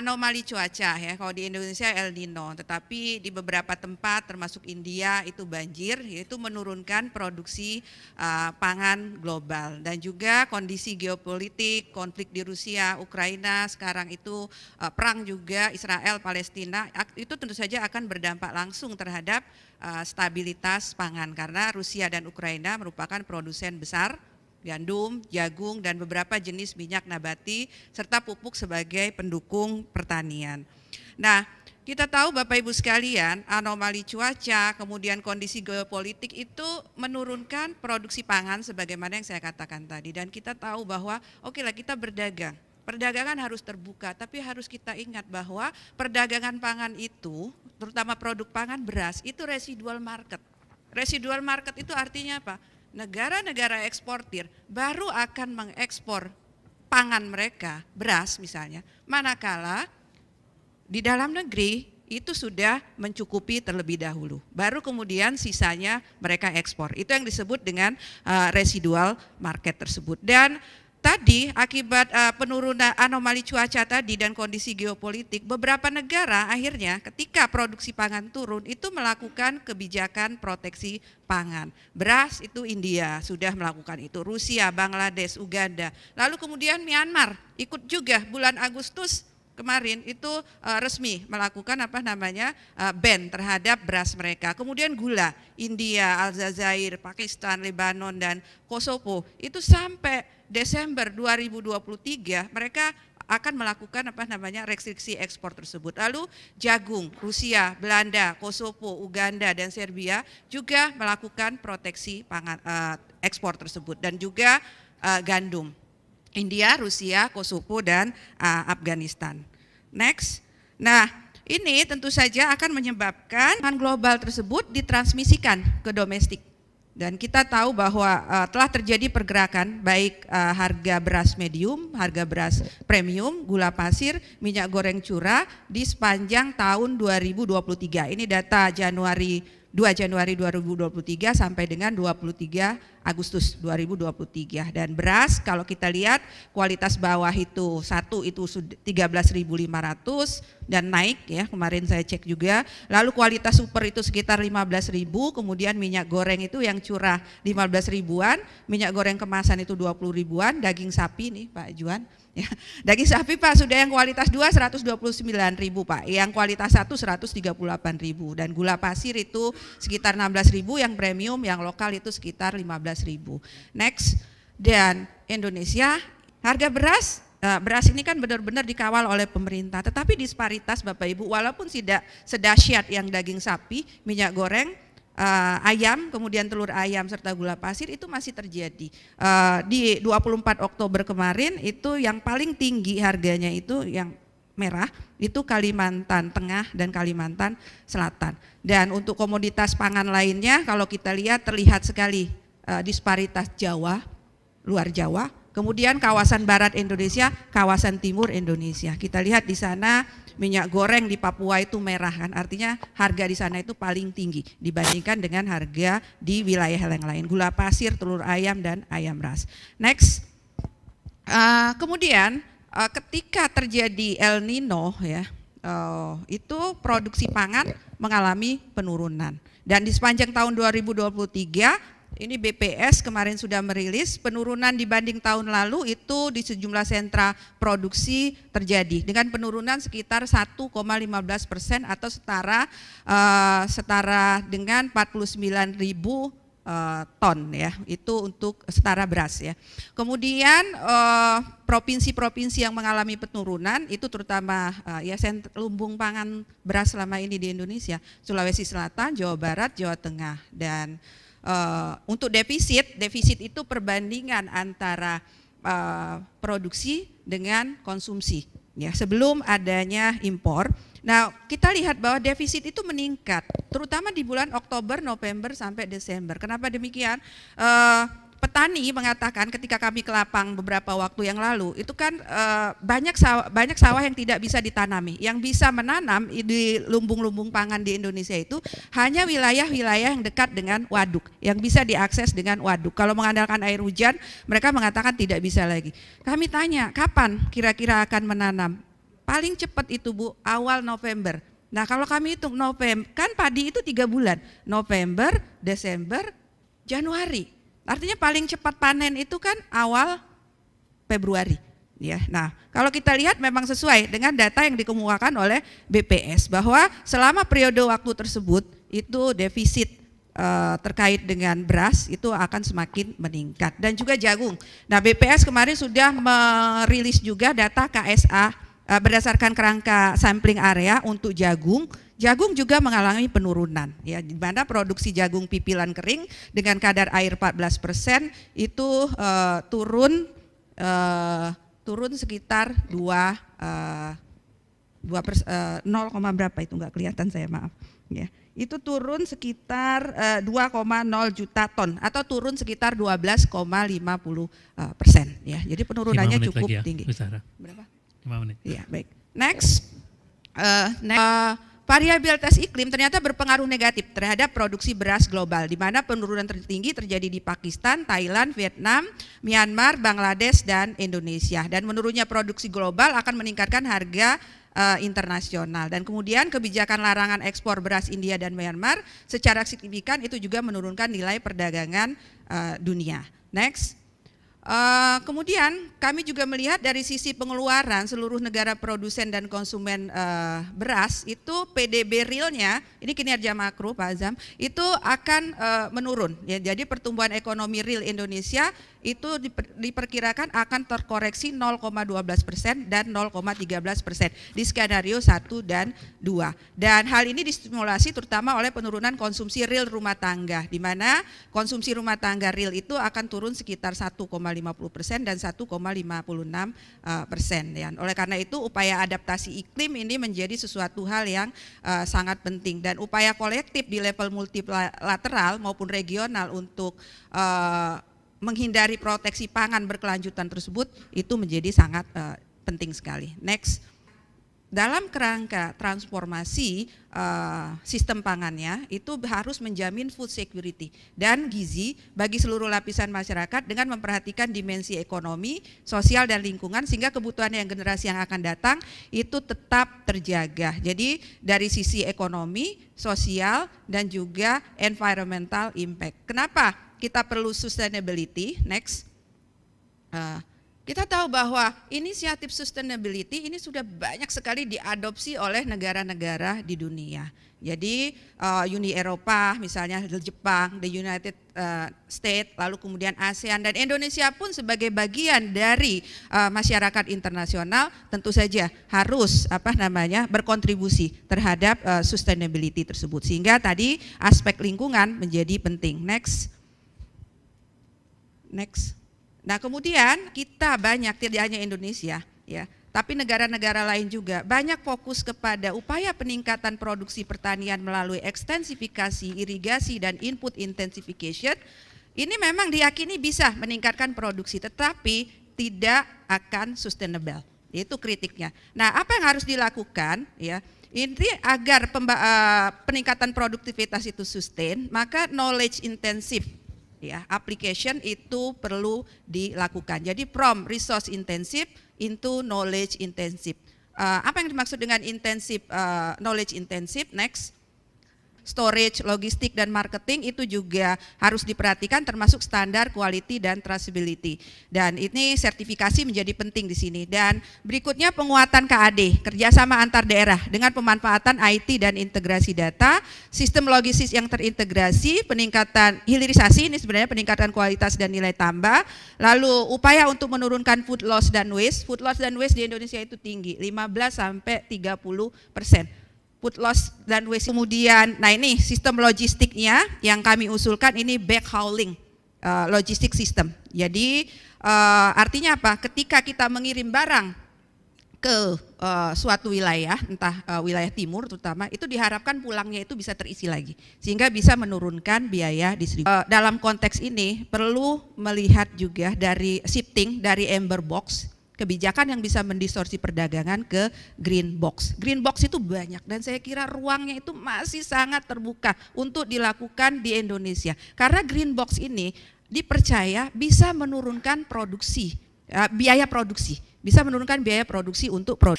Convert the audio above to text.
anomali cuaca ya. Kalau di Indonesia El Nino, tetapi di beberapa tempat termasuk India itu banjir, yaitu menurunkan produksi uh, pangan global dan juga kondisi geopolitik, konflik di Rusia, Ukraina, sekarang itu uh, perang juga Israel Palestina itu tentu saja akan berdampak langsung terhadap uh, stabilitas pangan karena Rusia dan Ukraina merupakan produsen besar gandum, jagung, dan beberapa jenis minyak nabati, serta pupuk sebagai pendukung pertanian. Nah, kita tahu Bapak Ibu sekalian, anomali cuaca, kemudian kondisi geopolitik itu menurunkan produksi pangan sebagaimana yang saya katakan tadi. Dan kita tahu bahwa oke lah kita berdagang, perdagangan harus terbuka, tapi harus kita ingat bahwa perdagangan pangan itu, terutama produk pangan beras, itu residual market. Residual market itu artinya apa? negara-negara eksportir baru akan mengekspor pangan mereka, beras misalnya, manakala di dalam negeri itu sudah mencukupi terlebih dahulu. Baru kemudian sisanya mereka ekspor. Itu yang disebut dengan uh, residual market tersebut. Dan Tadi akibat uh, penurunan anomali cuaca tadi dan kondisi geopolitik, beberapa negara akhirnya ketika produksi pangan turun itu melakukan kebijakan proteksi pangan. Beras itu India sudah melakukan itu, Rusia, Bangladesh, Uganda. Lalu kemudian Myanmar ikut juga bulan Agustus kemarin itu uh, resmi melakukan apa namanya uh, ban terhadap beras mereka. Kemudian gula, India, Aljazair, Pakistan, Lebanon dan Kosovo itu sampai Desember 2023 mereka akan melakukan apa namanya restriksi ekspor tersebut. Lalu jagung Rusia, Belanda, Kosovo, Uganda dan Serbia juga melakukan proteksi pangan uh, ekspor tersebut dan juga uh, gandum. India, Rusia, Kosovo dan uh, Afghanistan. Next. Nah, ini tentu saja akan menyebabkan pangan global tersebut ditransmisikan ke domestik. Dan kita tahu bahwa uh, telah terjadi pergerakan baik uh, harga beras medium, harga beras premium, gula pasir, minyak goreng curah di sepanjang tahun 2023. Ini data Januari 2 Januari 2023 sampai dengan 23 Agustus 2023 dan beras kalau kita lihat kualitas bawah itu satu itu 13.500 dan naik ya kemarin saya cek juga lalu kualitas super itu sekitar 15.000 kemudian minyak goreng itu yang curah 15 ribuan minyak goreng kemasan itu 20 ribuan daging sapi nih Pak Juan ya daging sapi Pak sudah yang kualitas 2 129.000 Pak yang kualitas 1 138.000 dan gula pasir itu sekitar 16.000 yang premium yang lokal itu sekitar 15 ribu. Next, dan Indonesia harga beras eh, beras ini kan benar-benar dikawal oleh pemerintah. Tetapi disparitas Bapak Ibu walaupun tidak sedahsyat yang daging sapi, minyak goreng, eh, ayam, kemudian telur ayam serta gula pasir itu masih terjadi. Eh, di 24 Oktober kemarin itu yang paling tinggi harganya itu yang merah itu Kalimantan Tengah dan Kalimantan Selatan. Dan untuk komoditas pangan lainnya kalau kita lihat terlihat sekali Eh, disparitas Jawa, luar Jawa, kemudian kawasan barat Indonesia, kawasan timur Indonesia. Kita lihat di sana minyak goreng di Papua itu merah kan, artinya harga di sana itu paling tinggi dibandingkan dengan harga di wilayah yang lain. Gula pasir, telur ayam dan ayam ras. Next, uh, kemudian uh, ketika terjadi El Nino ya, uh, itu produksi pangan mengalami penurunan. Dan di sepanjang tahun 2023 ini BPS kemarin sudah merilis penurunan dibanding tahun lalu itu di sejumlah sentra produksi terjadi dengan penurunan sekitar 1,15 persen atau setara uh, setara dengan 49 ribu eh, ton ya itu untuk setara beras ya kemudian eh, provinsi-provinsi yang mengalami penurunan itu terutama ya lumbung pangan beras selama ini di Indonesia Sulawesi Selatan Jawa Barat Jawa Tengah dan Eh, untuk defisit, defisit itu perbandingan antara uh, produksi dengan konsumsi ya sebelum adanya impor. Nah, kita lihat bahwa defisit itu meningkat terutama di bulan Oktober, November sampai Desember. Kenapa demikian? Uh, petani mengatakan ketika kami ke lapang beberapa waktu yang lalu itu kan e, banyak sawah, banyak sawah yang tidak bisa ditanami. Yang bisa menanam di lumbung-lumbung pangan di Indonesia itu hanya wilayah-wilayah yang dekat dengan waduk, yang bisa diakses dengan waduk. Kalau mengandalkan air hujan, mereka mengatakan tidak bisa lagi. Kami tanya, kapan kira-kira akan menanam? Paling cepat itu Bu, awal November. Nah kalau kami hitung November, kan padi itu tiga bulan, November, Desember, Januari Artinya paling cepat panen itu kan awal Februari. Ya, nah kalau kita lihat memang sesuai dengan data yang dikemukakan oleh BPS bahwa selama periode waktu tersebut itu defisit eh, terkait dengan beras itu akan semakin meningkat dan juga jagung. Nah BPS kemarin sudah merilis juga data KSA Eh, berdasarkan kerangka sampling area untuk jagung, jagung juga mengalami penurunan ya di mana produksi jagung pipilan kering dengan kadar air 14% itu uh, turun uh, turun sekitar 2 uh, 2 pers, uh, 0, berapa itu nggak kelihatan saya maaf ya. Itu turun sekitar uh, 2,0 juta ton atau turun sekitar 12,50 uh, persen ya. Jadi penurunannya cukup ya, tinggi. Berapa? 5 menit. Iya, baik. Next. Uh, next. Uh, Variabilitas iklim ternyata berpengaruh negatif terhadap produksi beras global, di mana penurunan tertinggi terjadi di Pakistan, Thailand, Vietnam, Myanmar, Bangladesh, dan Indonesia. Dan menurunnya produksi global akan meningkatkan harga uh, internasional. Dan kemudian kebijakan larangan ekspor beras India dan Myanmar secara signifikan itu juga menurunkan nilai perdagangan uh, dunia. Next. Eh, kemudian kami juga melihat dari sisi pengeluaran seluruh negara produsen dan konsumen uh, beras itu PDB realnya ini kinerja makro Pak Azam itu akan uh, menurun ya jadi pertumbuhan ekonomi real Indonesia itu diperkirakan akan terkoreksi 0,12 persen dan 0,13 persen di skenario 1 dan 2 dan hal ini distimulasi terutama oleh penurunan konsumsi real rumah tangga di mana konsumsi rumah tangga real itu akan turun sekitar 1, 1,50% persen dan 1,56%. Eh, persen. Ya. Oleh karena itu upaya adaptasi iklim ini menjadi sesuatu hal yang uh, sangat penting dan upaya kolektif di level multilateral maupun regional untuk uh, menghindari proteksi pangan berkelanjutan tersebut itu menjadi sangat uh, penting sekali. Next dalam kerangka transformasi uh, sistem pangannya itu harus menjamin food security dan gizi bagi seluruh lapisan masyarakat dengan memperhatikan dimensi ekonomi, sosial dan lingkungan sehingga kebutuhan yang generasi yang akan datang itu tetap terjaga. Jadi dari sisi ekonomi, sosial dan juga environmental impact. Kenapa kita perlu sustainability? Next. Uh, kita tahu bahwa inisiatif sustainability ini sudah banyak sekali diadopsi oleh negara-negara di dunia. Jadi eh, Uni Eropa misalnya Jepang, the United eh, States, lalu kemudian ASEAN dan Indonesia pun sebagai bagian dari eh, masyarakat internasional tentu saja harus apa namanya berkontribusi terhadap sustainability tersebut. Sehingga tadi aspek lingkungan menjadi penting. Next. Next. Nah kemudian kita banyak tidak hanya Indonesia ya, tapi negara-negara lain juga banyak fokus kepada upaya peningkatan produksi pertanian melalui ekstensifikasi, irigasi, dan input intensification. Ini memang diakini bisa meningkatkan produksi, tetapi tidak akan sustainable. Itu kritiknya. Nah, apa yang harus dilakukan ya? Inti agar eh, peningkatan produktivitas itu sustain, maka knowledge intensif ya application itu perlu dilakukan jadi from resource intensive into knowledge intensive uh, apa yang dimaksud dengan intensif uh, eh, knowledge intensive next storage, logistik dan marketing itu juga harus diperhatikan termasuk standar quality dan traceability. Dan ini sertifikasi menjadi penting di sini. Dan berikutnya penguatan KAD, kerjasama antar daerah dengan pemanfaatan IT dan integrasi data, sistem logistik yang terintegrasi, peningkatan hilirisasi ini sebenarnya peningkatan kualitas dan nilai tambah, lalu upaya untuk menurunkan food loss dan waste, food loss dan waste di Indonesia itu tinggi, 15 sampai 30 persen put loss dan waste. Kemudian, nah ini sistem logistiknya yang kami usulkan ini backhauling uh, logistik sistem Jadi uh, artinya apa? Ketika kita mengirim barang ke eh, suatu wilayah, entah uh, wilayah timur terutama, itu diharapkan pulangnya itu bisa terisi lagi, sehingga bisa menurunkan biaya distribusi. Uh, dalam konteks ini perlu melihat juga dari shifting dari ember box kebijakan yang bisa mendistorsi perdagangan ke green box. Green box itu banyak dan saya kira ruangnya itu masih sangat terbuka untuk dilakukan di Indonesia. Karena green box ini dipercaya bisa menurunkan produksi, eh, biaya produksi, bisa menurunkan biaya produksi untuk produk